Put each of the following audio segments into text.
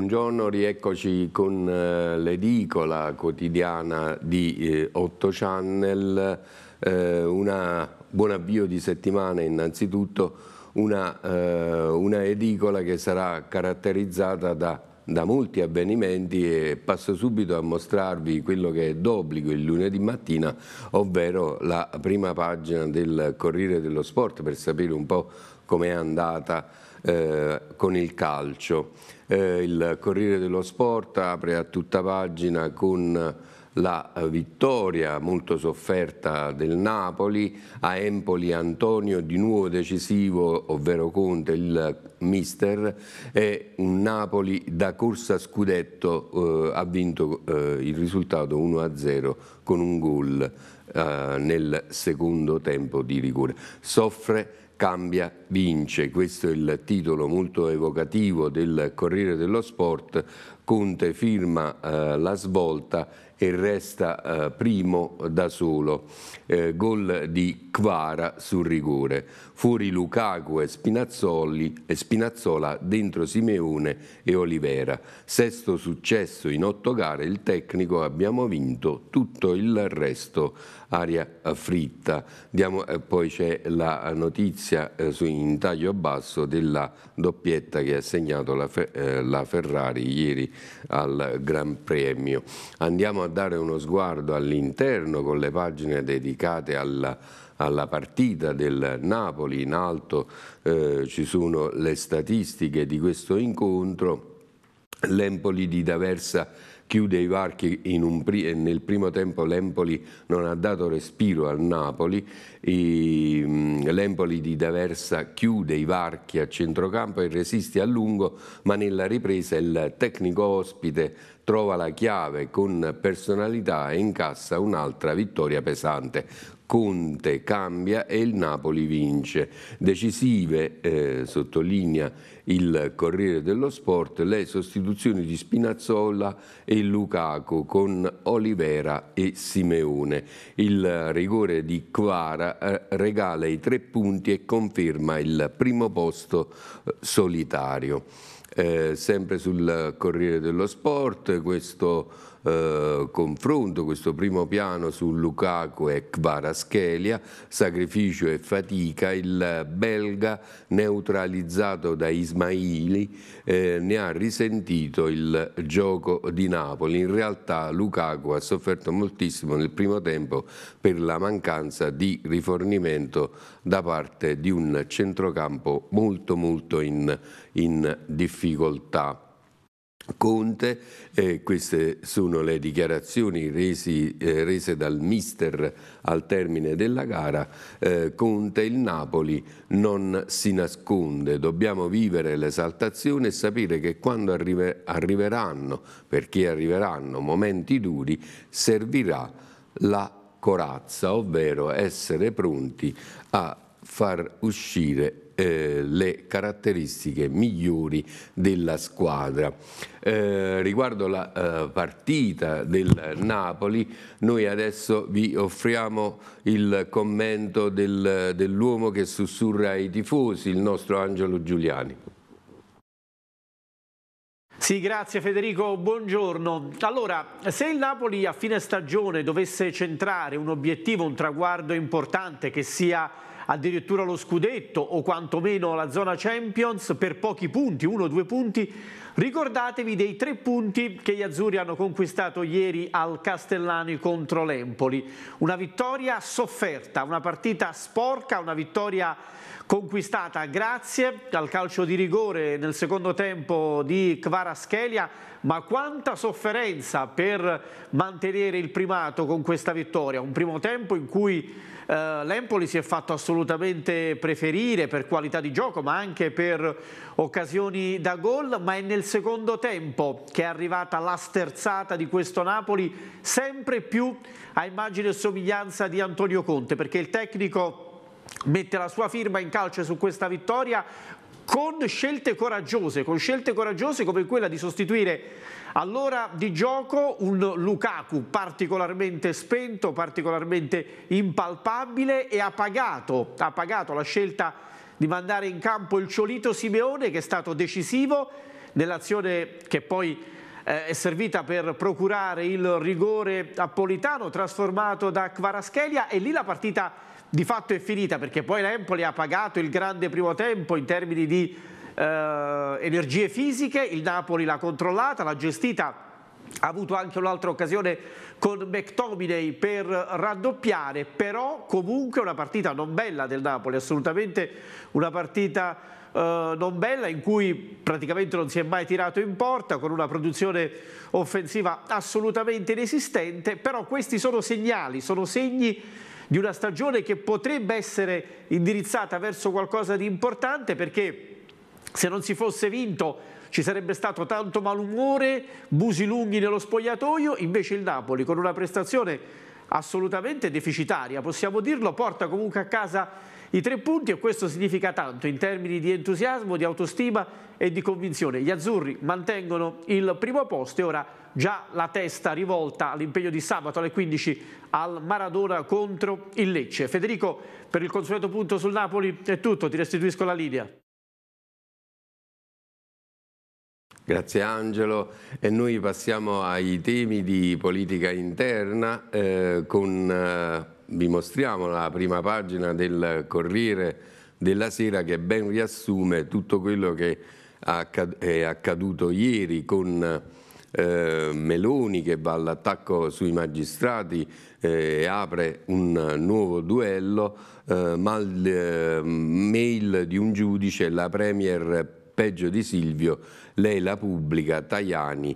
Buongiorno, rieccoci con eh, l'edicola quotidiana di 8 eh, Channel, eh, un buon avvio di settimana innanzitutto, una, una edicola che sarà caratterizzata da, da, molti avvenimenti e passo subito a mostrarvi quello che è d'obbligo il lunedì mattina, ovvero la prima pagina del Corriere dello Sport per sapere un po' com'è andata eh, con il calcio. Eh, il Corriere dello Sport apre a tutta pagina con la vittoria molto sofferta del Napoli, a Empoli Antonio di nuovo decisivo, ovvero Conte il mister, e un Napoli da corsa scudetto eh, ha vinto eh, il risultato 1-0 con un gol eh, nel secondo tempo di rigore. Soffre Cambia, vince. Questo è il titolo molto evocativo del Corriere dello Sport. Conte firma eh, la svolta e resta eh, primo da solo. Eh, gol di Quara sul rigore. Fuori Lukaku e, e Spinazzola, dentro Simeone e Olivera. Sesto successo in otto gare, il tecnico abbiamo vinto, tutto il resto aria fritta. Diamo, eh, poi c'è la notizia eh, su, in taglio basso della doppietta che ha segnato la, eh, la Ferrari ieri al Gran Premio. Andiamo a dare uno sguardo all'interno con le pagine dedicate alla alla partita del Napoli, in alto eh, ci sono le statistiche di questo incontro, l'Empoli di D'Aversa chiude i varchi pri nel primo tempo l'Empoli non ha dato respiro al Napoli mm, l'Empoli di D'Aversa chiude i varchi a centrocampo e resiste a lungo ma nella ripresa il tecnico ospite trova la chiave con personalità e incassa un'altra vittoria pesante Conte cambia e il Napoli vince. Decisive, eh, sottolinea il Corriere dello Sport, le sostituzioni di Spinazzola e Lukaku con Olivera e Simeone. Il rigore di Quara eh, regala i tre punti e conferma il primo posto eh, solitario. Eh, sempre sul Corriere dello Sport, questo eh, confronto, questo primo piano su Lukaku e Kvaratskhelia, sacrificio e fatica, il belga neutralizzato da Ismaili eh, ne ha risentito il gioco di Napoli. In realtà Lukaku ha sofferto moltissimo nel primo tempo per la mancanza di rifornimento da parte di un centrocampo molto molto in, in difficoltà. Conte, eh, queste sono le dichiarazioni resi, eh, rese dal mister al termine della gara, eh, Conte il Napoli non si nasconde, dobbiamo vivere l'esaltazione e sapere che quando arrive, arriveranno, perché arriveranno momenti duri, servirà la corazza, ovvero essere pronti a far uscire eh, le caratteristiche migliori della squadra. Eh, riguardo la eh, partita del Napoli, noi adesso vi offriamo il commento del, dell'uomo che sussurra ai tifosi, il nostro Angelo Giuliani. Sì, grazie Federico, buongiorno. Allora, se il Napoli a fine stagione dovesse centrare un obiettivo, un traguardo importante che sia addirittura lo scudetto o quantomeno la zona Champions per pochi punti, uno o due punti Ricordatevi dei tre punti che gli azzurri hanno conquistato ieri al Castellani contro l'Empoli. Una vittoria sofferta, una partita sporca, una vittoria conquistata grazie al calcio di rigore nel secondo tempo di Kvaraschelia, ma quanta sofferenza per mantenere il primato con questa vittoria. Un primo tempo in cui eh, l'Empoli si è fatto assolutamente preferire per qualità di gioco, ma anche per occasioni da gol, ma è nel secondo tempo che è arrivata la sterzata di questo Napoli sempre più a immagine e somiglianza di Antonio Conte perché il tecnico mette la sua firma in calcio su questa vittoria con scelte coraggiose, con scelte coraggiose come quella di sostituire all'ora di gioco un Lukaku particolarmente spento, particolarmente impalpabile e ha pagato, ha pagato la scelta di mandare in campo il Ciolito Simeone che è stato decisivo dell'azione che poi eh, è servita per procurare il rigore a Politano trasformato da Kvaraschelia e lì la partita di fatto è finita perché poi l'Empoli ha pagato il grande primo tempo in termini di eh, energie fisiche, il Napoli l'ha controllata, l'ha gestita ha avuto anche un'altra occasione con McTominay per raddoppiare, però comunque una partita non bella del Napoli, assolutamente una partita eh, non bella in cui praticamente non si è mai tirato in porta con una produzione offensiva assolutamente inesistente, però questi sono segnali, sono segni di una stagione che potrebbe essere indirizzata verso qualcosa di importante perché se non si fosse vinto ci sarebbe stato tanto malumore, busi lunghi nello spogliatoio, invece il Napoli con una prestazione assolutamente deficitaria, possiamo dirlo, porta comunque a casa i tre punti e questo significa tanto in termini di entusiasmo, di autostima e di convinzione. Gli azzurri mantengono il primo posto e ora già la testa rivolta all'impegno di sabato alle 15 al Maradona contro il Lecce. Federico, per il consueto punto sul Napoli è tutto, ti restituisco la linea. Grazie Angelo. E noi passiamo ai temi di politica interna. Eh, con, eh, vi mostriamo la prima pagina del Corriere della Sera che ben riassume tutto quello che è accaduto ieri con eh, Meloni che va all'attacco sui magistrati eh, e apre un nuovo duello, eh, ma il eh, mail di un giudice, la Premier peggio di Silvio, lei la pubblica, Tajani,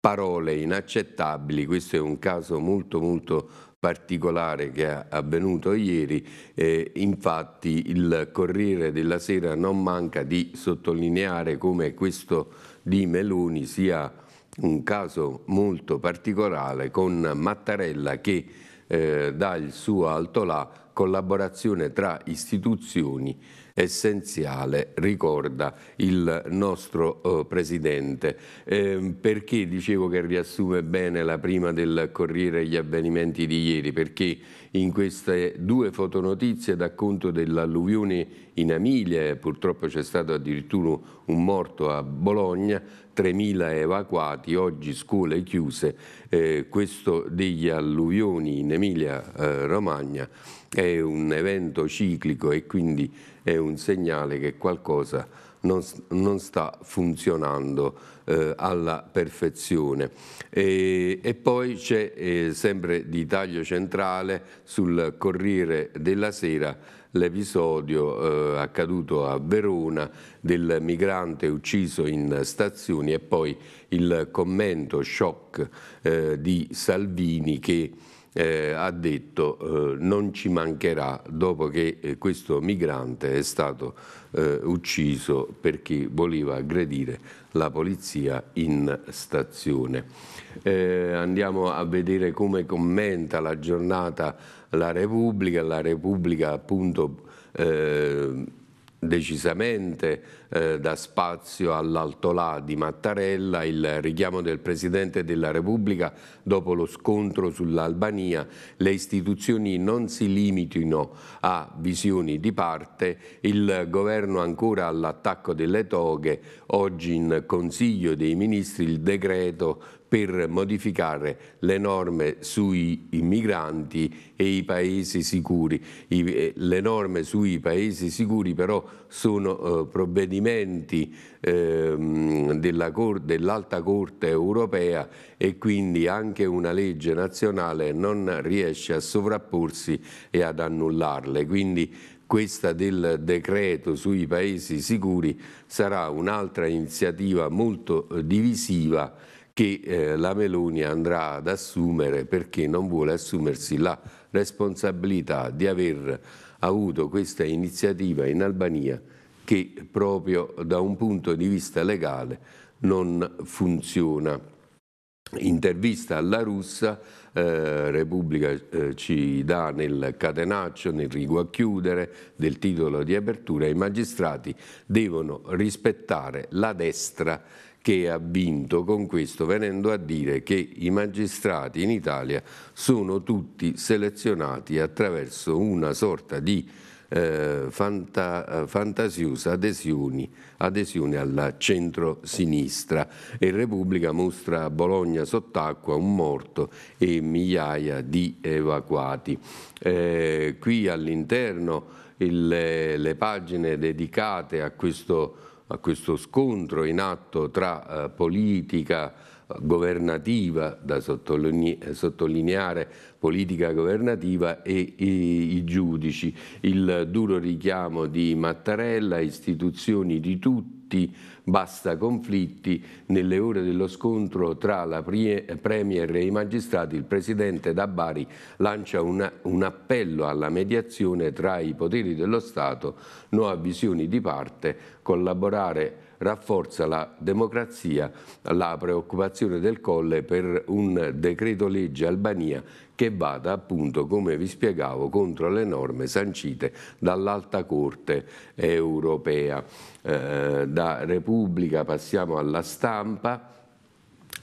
parole inaccettabili, questo è un caso molto molto particolare che è avvenuto ieri, eh, infatti il Corriere della Sera non manca di sottolineare come questo di Meloni sia un caso molto particolare con Mattarella che eh, dà il suo altolà collaborazione tra istituzioni essenziale, ricorda il nostro eh, Presidente. Eh, perché dicevo che riassume bene la prima del Corriere gli avvenimenti di ieri? Perché in queste due fotonotizie dà conto dell'alluvione in Emilia, purtroppo c'è stato addirittura un morto a Bologna, 3.000 evacuati, oggi scuole chiuse, eh, questo degli alluvioni in Emilia eh, Romagna è un evento ciclico e quindi è un segnale che qualcosa non, non sta funzionando eh, alla perfezione. E, e poi c'è eh, sempre di taglio centrale sul Corriere della Sera l'episodio eh, accaduto a Verona del migrante ucciso in stazioni e poi il commento shock eh, di Salvini che eh, ha detto eh, non ci mancherà dopo che eh, questo migrante è stato eh, ucciso perché voleva aggredire la polizia in stazione. Eh, andiamo a vedere come commenta la giornata la Repubblica, la Repubblica appunto eh, decisamente eh, dà spazio all'altolà di Mattarella, il richiamo del Presidente della Repubblica dopo lo scontro sull'Albania, le istituzioni non si limitino a visioni di parte, il governo ancora all'attacco delle toghe, oggi in Consiglio dei Ministri il decreto per modificare le norme sui migranti e i paesi sicuri. I, eh, le norme sui paesi sicuri però sono eh, provvedimenti eh, dell'alta Corte, Corte europea e quindi anche una legge nazionale non riesce a sovrapporsi e ad annullarle. Quindi questa del decreto sui paesi sicuri sarà un'altra iniziativa molto eh, divisiva che eh, la Meloni andrà ad assumere perché non vuole assumersi la responsabilità di aver avuto questa iniziativa in Albania che proprio da un punto di vista legale non funziona. Intervista alla russa, eh, Repubblica eh, ci dà nel catenaccio, nel rigo a chiudere del titolo di apertura, i magistrati devono rispettare la destra che ha vinto con questo venendo a dire che i magistrati in Italia sono tutti selezionati attraverso una sorta di eh, fanta, fantasiosa adesioni, adesioni alla centrosinistra e Repubblica mostra Bologna sott'acqua un morto e migliaia di evacuati. Eh, qui all'interno le pagine dedicate a questo a questo scontro in atto tra eh, politica governativa da sottolineare, politica governativa e, e i giudici, il duro richiamo di Mattarella, istituzioni di tutti, basta conflitti, nelle ore dello scontro tra la Premier e i magistrati il Presidente da Bari lancia una, un appello alla mediazione tra i poteri dello Stato, no a visioni di parte, collaborare rafforza la democrazia, la preoccupazione del Colle per un decreto legge Albania che vada appunto, come vi spiegavo, contro le norme sancite dall'Alta Corte europea. Eh, da Repubblica passiamo alla stampa,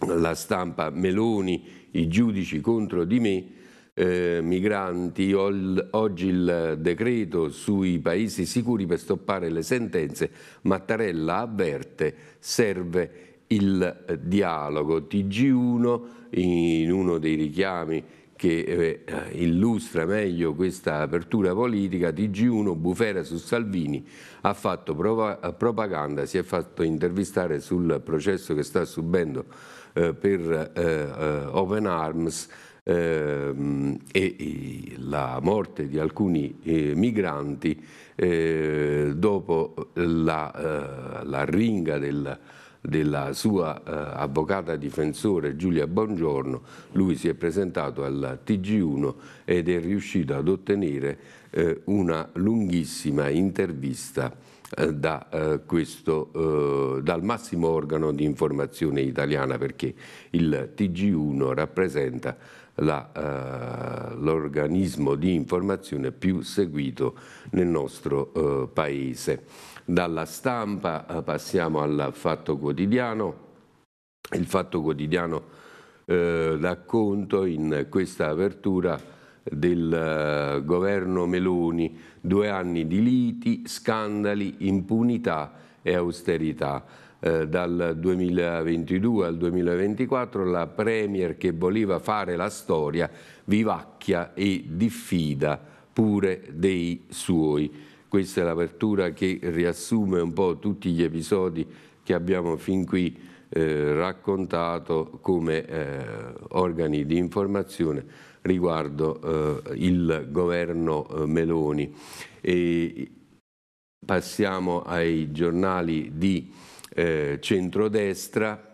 la stampa Meloni, i giudici contro di me, eh, migranti, ol, oggi il decreto sui paesi sicuri per stoppare le sentenze, Mattarella avverte, serve il eh, dialogo. TG1 in uno dei richiami che eh, illustra meglio questa apertura politica, TG1 bufera su Salvini, ha fatto propaganda, si è fatto intervistare sul processo che sta subendo eh, per eh, eh Open Arms, Ehm, e, e la morte di alcuni eh, migranti eh, dopo la, eh, la ringa del della sua eh, avvocata difensore Giulia Bongiorno, lui si è presentato al TG1 ed è riuscito ad ottenere eh, una lunghissima intervista eh, da, questo, dal massimo organo di informazione italiana perché il TG1 rappresenta eh, l'organismo eh, di informazione più seguito nel nostro eh, paese. Dalla stampa eh, passiamo al Fatto Quotidiano. Il Fatto Quotidiano dà eh, conto in questa apertura del governo Meloni, due anni di liti, scandali, impunità e austerità. Eh, dal 2022 al 2024 la Premier che voleva fare la storia vivacchia e diffida pure dei suoi. Questa è l'apertura che riassume un po' tutti gli episodi che abbiamo fin qui eh, raccontato come eh, organi di informazione riguardo eh, il governo eh, Meloni. E passiamo ai giornali di eh, centrodestra,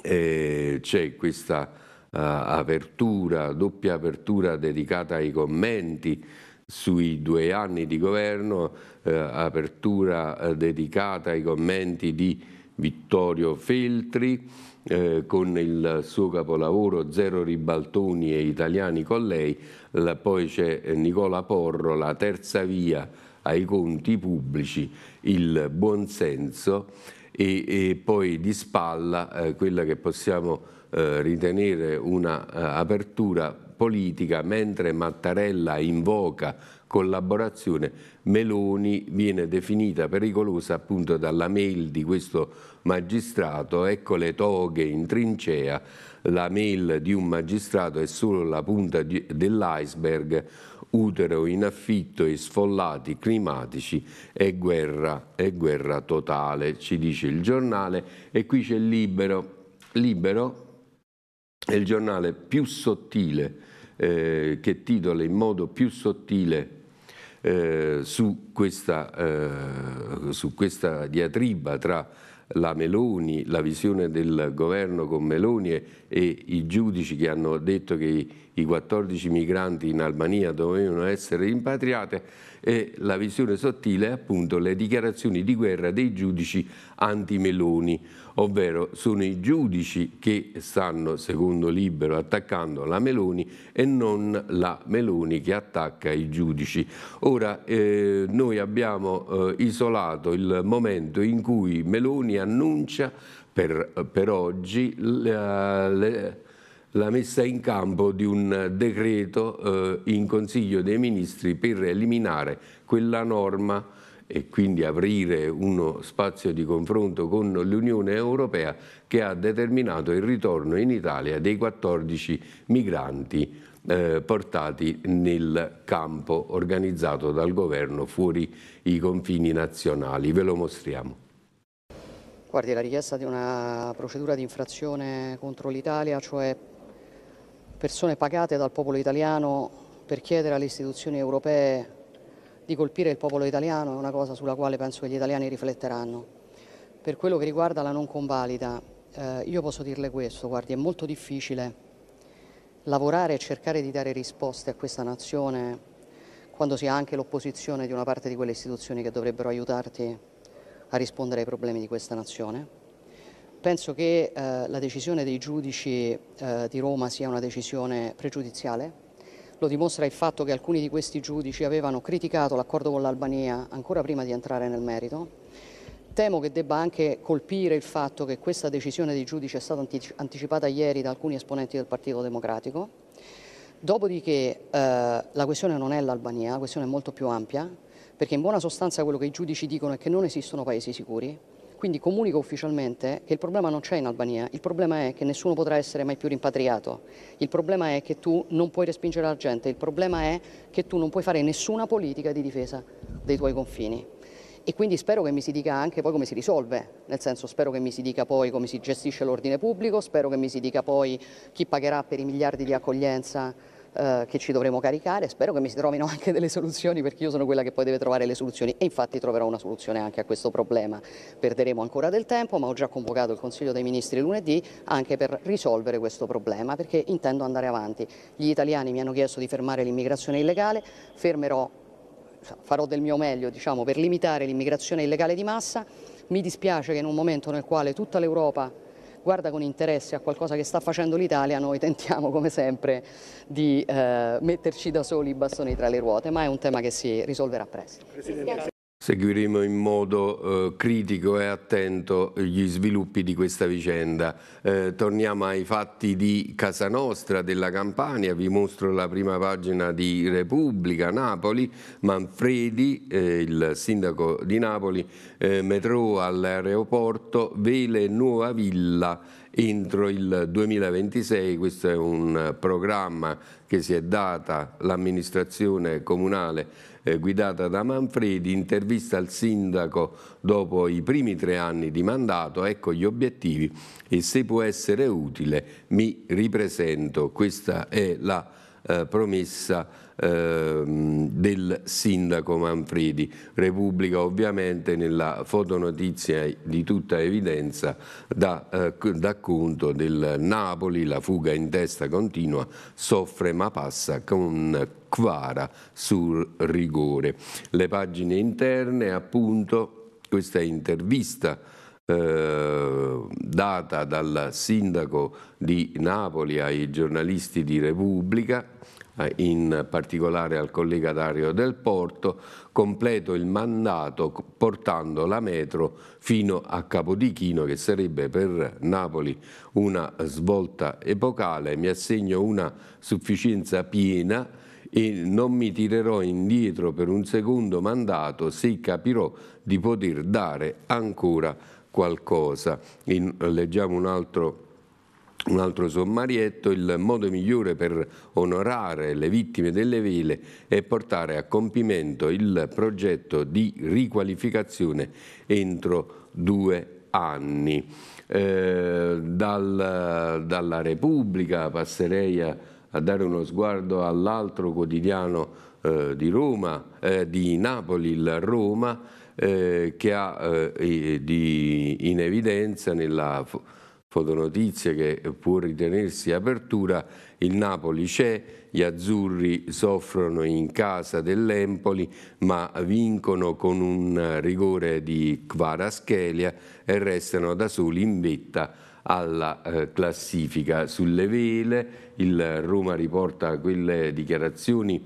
eh, c'è questa uh, apertura, doppia apertura dedicata ai commenti sui due anni di governo, eh, apertura eh, dedicata ai commenti di Vittorio Feltri eh, con il suo capolavoro Zero ribaltoni e italiani con lei, la, poi c'è Nicola Porro, La terza via ai conti pubblici il buonsenso e, e poi di spalla eh, quella che possiamo eh, ritenere un'apertura eh, politica, mentre Mattarella invoca collaborazione, Meloni viene definita pericolosa appunto dalla mail di questo magistrato, ecco le toghe in trincea, la mail di un magistrato è solo la punta dell'iceberg utero in affitto e sfollati climatici e guerra, e guerra totale, ci dice il giornale. E qui c'è Libero. Libero è il giornale più sottile, eh, che titola in modo più sottile eh, su, questa, eh, su questa diatriba tra la Meloni, la visione del governo con Meloni e, e i giudici che hanno detto che i, i 14 migranti in Albania dovevano essere rimpatriati e la visione sottile è appunto le dichiarazioni di guerra dei giudici anti-Meloni ovvero sono i giudici che stanno, secondo Libero, attaccando la Meloni e non la Meloni che attacca i giudici. Ora eh, noi abbiamo eh, isolato il momento in cui Meloni annuncia per, per oggi la, le, la messa in campo di un decreto eh, in Consiglio dei Ministri per eliminare quella norma e quindi aprire uno spazio di confronto con l'Unione Europea che ha determinato il ritorno in Italia dei 14 migranti eh, portati nel campo organizzato dal governo fuori i confini nazionali. Ve lo mostriamo. Guardi, la richiesta di una procedura di infrazione contro l'Italia, cioè persone pagate dal popolo italiano per chiedere alle istituzioni europee di colpire il popolo italiano è una cosa sulla quale penso che gli italiani rifletteranno. Per quello che riguarda la non convalida, eh, io posso dirle questo, guardi, è molto difficile lavorare e cercare di dare risposte a questa nazione quando si ha anche l'opposizione di una parte di quelle istituzioni che dovrebbero aiutarti a rispondere ai problemi di questa nazione. Penso che eh, la decisione dei giudici eh, di Roma sia una decisione pregiudiziale, lo dimostra il fatto che alcuni di questi giudici avevano criticato l'accordo con l'Albania ancora prima di entrare nel merito. Temo che debba anche colpire il fatto che questa decisione dei giudici è stata anticipata ieri da alcuni esponenti del Partito Democratico. Dopodiché eh, la questione non è l'Albania, la questione è molto più ampia, perché in buona sostanza quello che i giudici dicono è che non esistono paesi sicuri, quindi comunico ufficialmente che il problema non c'è in Albania, il problema è che nessuno potrà essere mai più rimpatriato, il problema è che tu non puoi respingere la gente, il problema è che tu non puoi fare nessuna politica di difesa dei tuoi confini. E quindi spero che mi si dica anche poi come si risolve, nel senso spero che mi si dica poi come si gestisce l'ordine pubblico, spero che mi si dica poi chi pagherà per i miliardi di accoglienza eh, che ci dovremo caricare. Spero che mi si trovino anche delle soluzioni perché io sono quella che poi deve trovare le soluzioni e infatti troverò una soluzione anche a questo problema. Perderemo ancora del tempo ma ho già convocato il Consiglio dei Ministri lunedì anche per risolvere questo problema perché intendo andare avanti. Gli italiani mi hanno chiesto di fermare l'immigrazione illegale, fermerò farò del mio meglio diciamo, per limitare l'immigrazione illegale di massa. Mi dispiace che in un momento nel quale tutta l'Europa guarda con interesse a qualcosa che sta facendo l'Italia, noi tentiamo come sempre di eh, metterci da soli i bastoni tra le ruote, ma è un tema che si risolverà presto. Presidente. Seguiremo in modo eh, critico e attento gli sviluppi di questa vicenda. Eh, torniamo ai fatti di Casa Nostra della Campania, vi mostro la prima pagina di Repubblica, Napoli, Manfredi, eh, il sindaco di Napoli, eh, metro all'aeroporto, vele nuova villa entro il 2026, questo è un programma che si è data l'amministrazione comunale eh, guidata da Manfredi, intervista al sindaco dopo i primi tre anni di mandato, ecco gli obiettivi e se può essere utile mi ripresento. Questa è la eh, promessa eh, del sindaco Manfredi. Repubblica ovviamente nella fotonotizia di tutta evidenza dà, eh, conto del Napoli, la fuga in testa continua, soffre ma passa con Quara sul rigore. Le pagine interne appunto questa intervista eh, data dal sindaco di Napoli ai giornalisti di Repubblica, eh, in particolare al collega Dario Del Porto, completo il mandato portando la metro fino a Capodichino che sarebbe per Napoli una svolta epocale, mi assegno una sufficienza piena e non mi tirerò indietro per un secondo mandato se capirò di poter dare ancora qualcosa. In, leggiamo un altro un altro sommarietto, il modo migliore per onorare le vittime delle vele è portare a compimento il progetto di riqualificazione entro due anni. Eh, dal, dalla Repubblica passerei a, a dare uno sguardo all'altro quotidiano eh, di Roma, eh, di Napoli, il Roma, eh, che ha eh, di, in evidenza nella fotonotizia che può ritenersi apertura, il Napoli c'è, gli azzurri soffrono in casa dell'Empoli ma vincono con un rigore di Kvaraschelia e restano da soli in vetta alla eh, classifica. Sulle vele il Roma riporta quelle dichiarazioni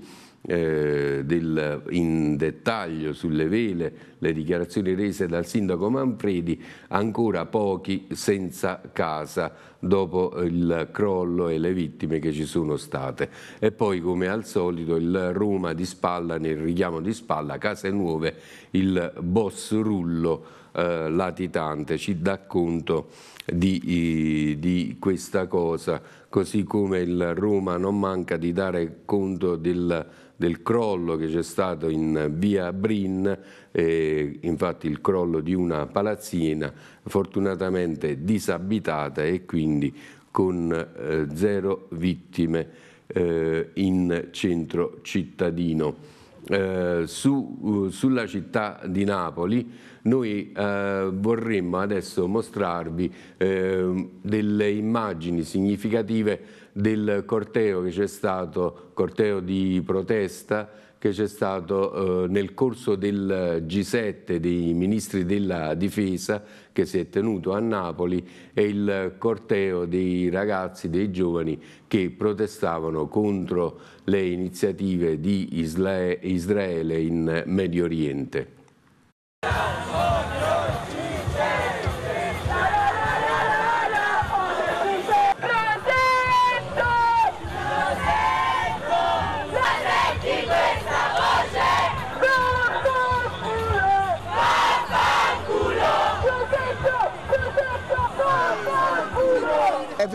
eh, del, in dettaglio sulle vele le dichiarazioni rese dal sindaco Manfredi, ancora pochi senza casa dopo il crollo e le vittime che ci sono state. E poi come al solito il Roma di spalla nel richiamo di spalla, case nuove, il boss rullo eh, latitante ci dà conto di, di questa cosa, così come il Roma non manca di dare conto del del crollo che c'è stato in via Brin, eh, infatti il crollo di una palazzina fortunatamente disabitata e quindi con eh, zero vittime eh, in centro cittadino. Eh, su, uh, sulla città di Napoli, noi eh, vorremmo adesso mostrarvi eh, delle immagini significative del corteo che c'è stato, corteo di protesta che c'è stato eh, nel corso del G7 dei ministri della difesa che si è tenuto a Napoli e il corteo dei ragazzi, dei giovani che protestavano contro le iniziative di Israele in Medio Oriente.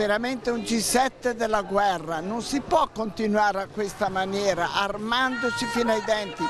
veramente un G7 della guerra, non si può continuare a questa maniera, armandoci fino ai denti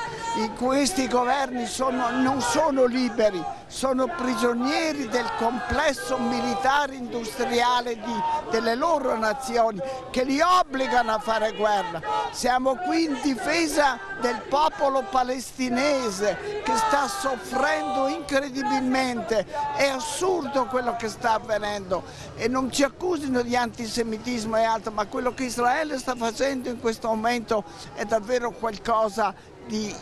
questi governi sono, non sono liberi, sono prigionieri del complesso militare industriale di, delle loro nazioni che li obbligano a fare guerra. Siamo qui in difesa del popolo palestinese che sta soffrendo incredibilmente, è assurdo quello che sta avvenendo e non ci accusino di antisemitismo e altro, ma quello che Israele sta facendo in questo momento è davvero qualcosa di,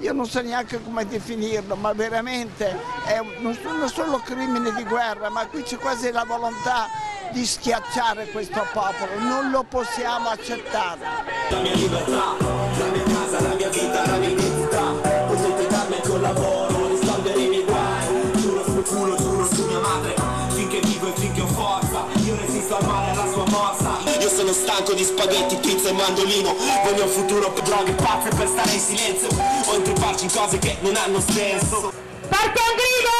io non so neanche come definirlo, ma veramente è, non sono solo crimine di guerra, ma qui c'è quasi la volontà di schiacciare questo popolo, non lo possiamo accettare. La mia libertà, la mia casa, la mia vita, la mia identità. sono stanco di spaghetti, pizza e mandolino Voglio un futuro per droghe pazze per stare in silenzio O intripparci in cose che non hanno senso Parte un grido!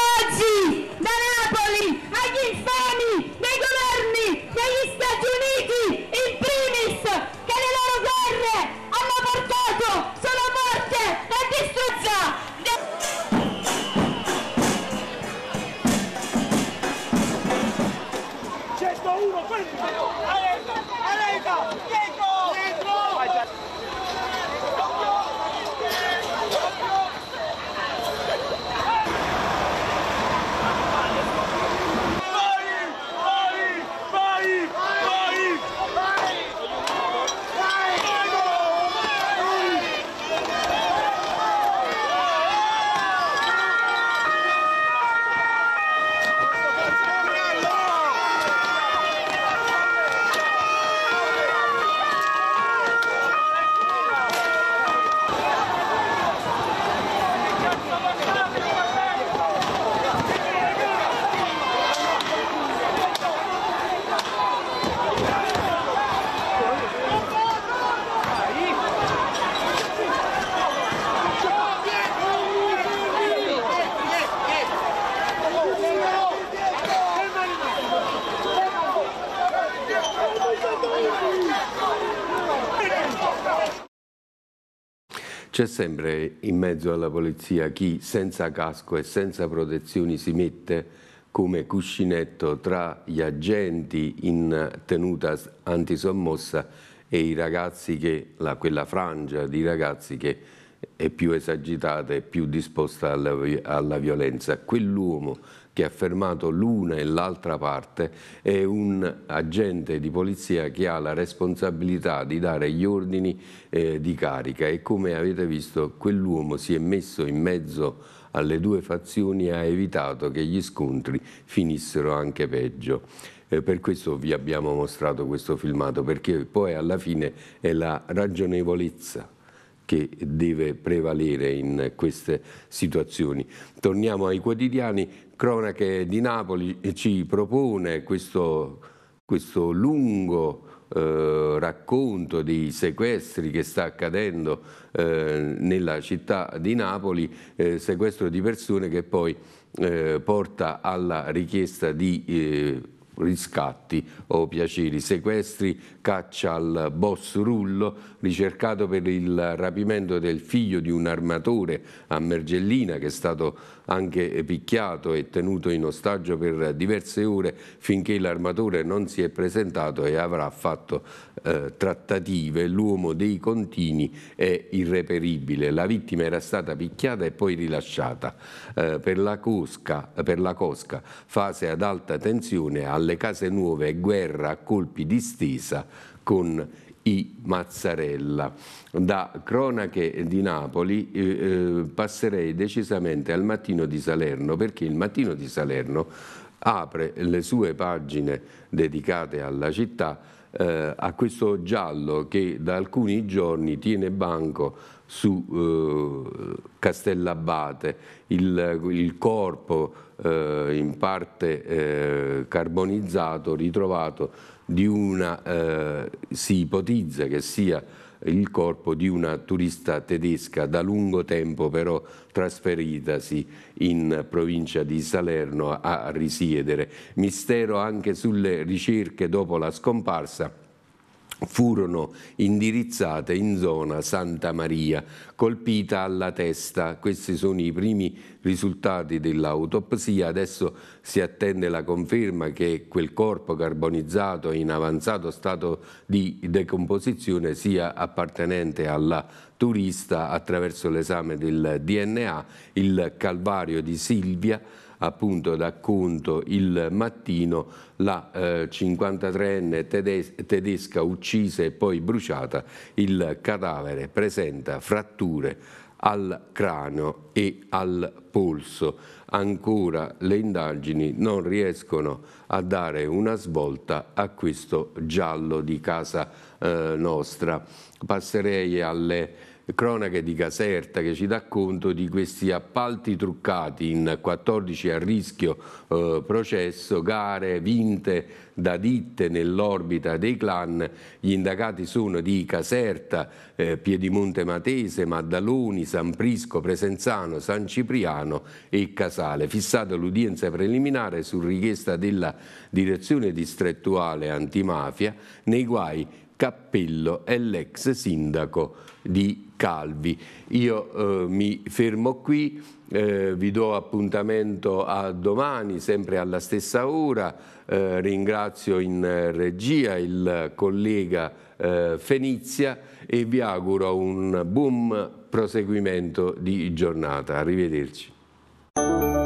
C'è sempre in mezzo alla polizia chi senza casco e senza protezioni si mette come cuscinetto tra gli agenti in tenuta antisommossa e i ragazzi che, la, quella frangia di ragazzi che è più esagitata e più disposta alla, alla violenza. Quell'uomo che ha fermato l'una e l'altra parte è un agente di polizia che ha la responsabilità di dare gli ordini eh, di carica e come avete visto quell'uomo si è messo in mezzo alle due fazioni e ha evitato che gli scontri finissero anche peggio. Eh, per questo vi abbiamo mostrato questo filmato, perché poi alla fine è la ragionevolezza che deve prevalere in queste situazioni. Torniamo ai quotidiani, Cronache di Napoli ci propone questo, questo lungo eh, racconto dei sequestri che sta accadendo eh, nella città di Napoli, eh, sequestro di persone che poi eh, porta alla richiesta di eh, riscatti o piaceri, sequestri, caccia al boss Rullo, ricercato per il rapimento del figlio di un armatore a Mergellina che è stato anche picchiato e tenuto in ostaggio per diverse ore finché l'armatore non si è presentato e avrà fatto eh, trattative. L'uomo dei contini è irreperibile. La vittima era stata picchiata e poi rilasciata. Eh, per, la cosca, per la cosca, fase ad alta tensione, alle case nuove guerra a colpi di stesa con i Mazzarella. Da cronache di Napoli eh, eh, passerei decisamente al mattino di Salerno perché il mattino di Salerno apre le sue pagine dedicate alla città eh, a questo giallo che da alcuni giorni tiene banco su eh, Castellabate, il, il corpo eh, in parte eh, carbonizzato ritrovato di una, eh, si ipotizza che sia il corpo di una turista tedesca da lungo tempo però trasferitasi in provincia di Salerno a risiedere. Mistero anche sulle ricerche dopo la scomparsa furono indirizzate in zona Santa Maria, colpita alla testa. Questi sono i primi risultati dell'autopsia. Adesso si attende la conferma che quel corpo carbonizzato in avanzato stato di decomposizione sia appartenente alla turista attraverso l'esame del DNA, il calvario di Silvia appunto da conto il mattino la eh, 53enne tedes tedesca uccisa e poi bruciata, il cadavere presenta fratture al cranio e al polso. Ancora le indagini non riescono a dare una svolta a questo giallo di casa eh, nostra. Passerei alle cronache di Caserta che ci dà conto di questi appalti truccati in 14 a rischio eh, processo, gare vinte da ditte nell'orbita dei clan, gli indagati sono di Caserta, eh, Piedimonte Matese, Maddaloni, San Prisco, Presenzano, San Cipriano e Casale. Fissata l'udienza preliminare su richiesta della direzione distrettuale antimafia, nei guai Cappello è l'ex sindaco di Calvi. Io eh, mi fermo qui, eh, vi do appuntamento a domani, sempre alla stessa ora. Eh, ringrazio in regia il collega eh, Fenizia e vi auguro un buon proseguimento di giornata. Arrivederci.